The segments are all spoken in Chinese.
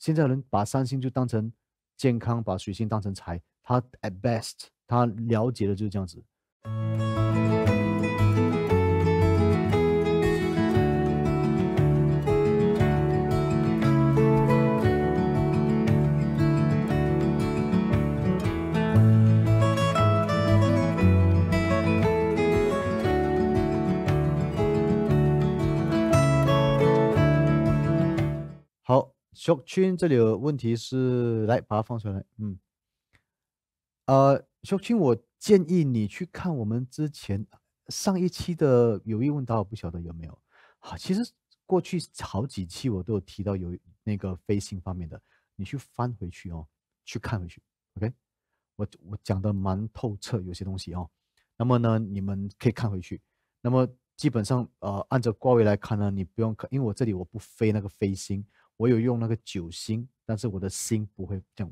现在人把三星就当成健康，把水星当成财，他 at best，他了解的就是这样子。小青，这里有问题是来把它放出来。嗯，呃，小青，我建议你去看我们之前上一期的有疑问，答，我不晓得有没有？好，其实过去好几期我都有提到有那个飞星方面的，你去翻回去哦，去看回去。OK，我我讲的蛮透彻，有些东西哦。那么呢，你们可以看回去。那么基本上呃，按照卦位来看呢，你不用看，因为我这里我不飞那个飞星。我有用那个九星，但是我的心不会这样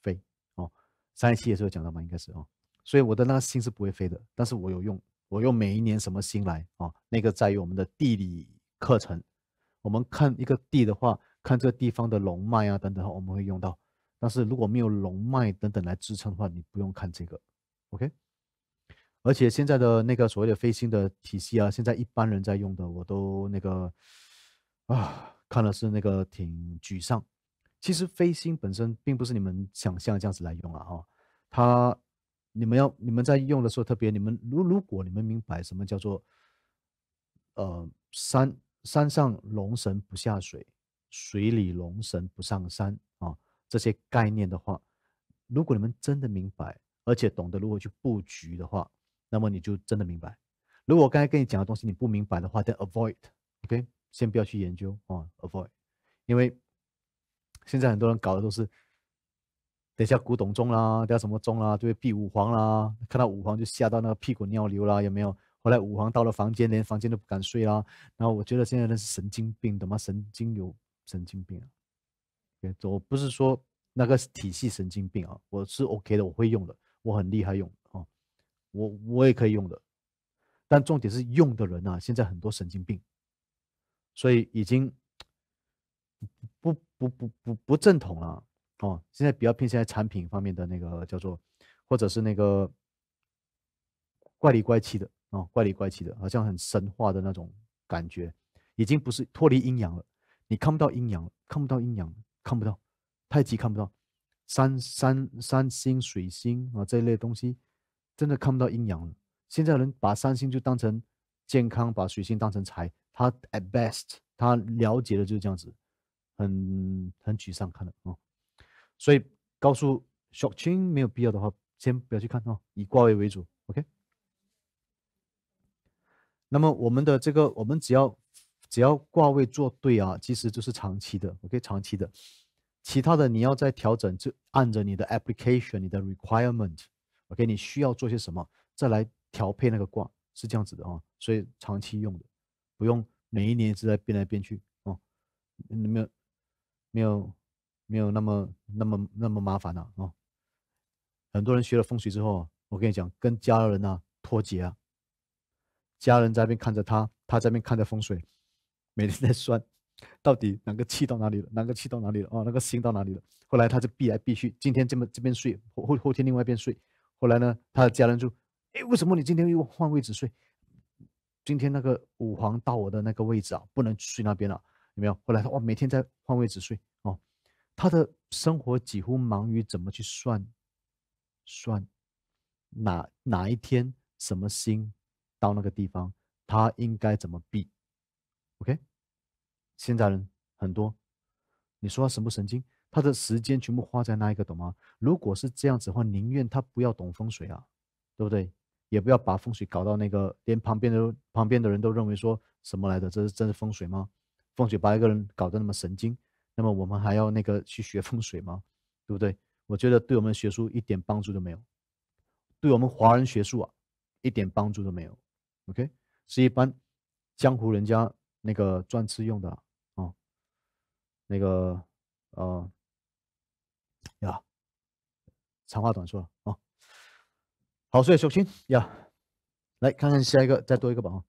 飞哦。上一期也是有讲到嘛，应该是哦。所以我的那个心是不会飞的，但是我有用，我用每一年什么星来啊？那个在于我们的地理课程，我们看一个地的话，看这个地方的龙脉啊等等，我们会用到。但是如果没有龙脉等等来支撑的话，你不用看这个。OK。而且现在的那个所谓的飞星的体系啊，现在一般人在用的，我都那个啊。看的是那个挺沮丧。其实飞星本身并不是你们想象这样子来用啊，哈，它你们要你们在用的时候，特别你们如如果你们明白什么叫做呃山山上龙神不下水，水里龙神不上山啊这些概念的话，如果你们真的明白，而且懂得如何去布局的话，那么你就真的明白。如果刚才跟你讲的东西你不明白的话，n avoid，OK。先不要去研究哦，avoid，因为现在很多人搞的都是等一下古董钟啦，等下什么钟啦，就会避五黄啦，看到五黄就吓到那个屁股尿流啦，有没有？后来五黄到了房间，连房间都不敢睡啦。然后我觉得现在那是神经病，懂吗？神经有神经病啊！我不是说那个体系神经病啊，我是 OK 的，我会用的，我很厉害用哦，我我也可以用的。但重点是用的人啊，现在很多神经病。所以已经不不不不不正统了哦。现在比较偏现在产品方面的那个叫做，或者是那个怪里怪气的哦，怪里怪气的，好像很神话的那种感觉，已经不是脱离阴阳了。你看不到阴阳，看不到阴阳，看不到太极，看不到三三三星水星啊这一类东西，真的看不到阴阳了。现在人把三星就当成健康，把水星当成财。他 at best，他了解的就是这样子，很很沮丧，看的啊，所以告诉小青没有必要的话，先不要去看啊，以挂位为主，OK。那么我们的这个，我们只要只要挂位做对啊，其实就是长期的，OK，长期的。其他的你要再调整，就按着你的 application，你的 requirement，OK，你需要做些什么，再来调配那个挂，是这样子的啊，所以长期用的。不用每一年是在变来变去哦，没有没有没有那么那么那么麻烦了哦。很多人学了风水之后，我跟你讲，跟家人啊脱节啊。家人在那边看着他，他在那边看着风水，每天在算，到底哪个气到哪里了，哪个气到哪里了哦，那个心到哪里了。后来他就避来避去，今天这么这边睡，后后天另外一边睡。后来呢，他的家人就，哎，为什么你今天又换位置睡？今天那个五皇到我的那个位置啊，不能睡那边了，有没有？后来他哇，每天在换位置睡啊，他的生活几乎忙于怎么去算，算哪哪一天什么星到那个地方，他应该怎么避？OK，现在人很多，你说他神不神经？他的时间全部花在那一个，懂吗？如果是这样子的话，宁愿他不要懂风水啊，对不对？也不要把风水搞到那个，连旁边的旁边的人都认为说什么来的，这是真是风水吗？风水把一个人搞得那么神经，那么我们还要那个去学风水吗？对不对？我觉得对我们学术一点帮助都没有，对我们华人学术啊一点帮助都没有。OK，是一般江湖人家那个专吃用的啊，那个呃呀，长话短说。好，所以首先呀，来看看下一个，再多一个宝。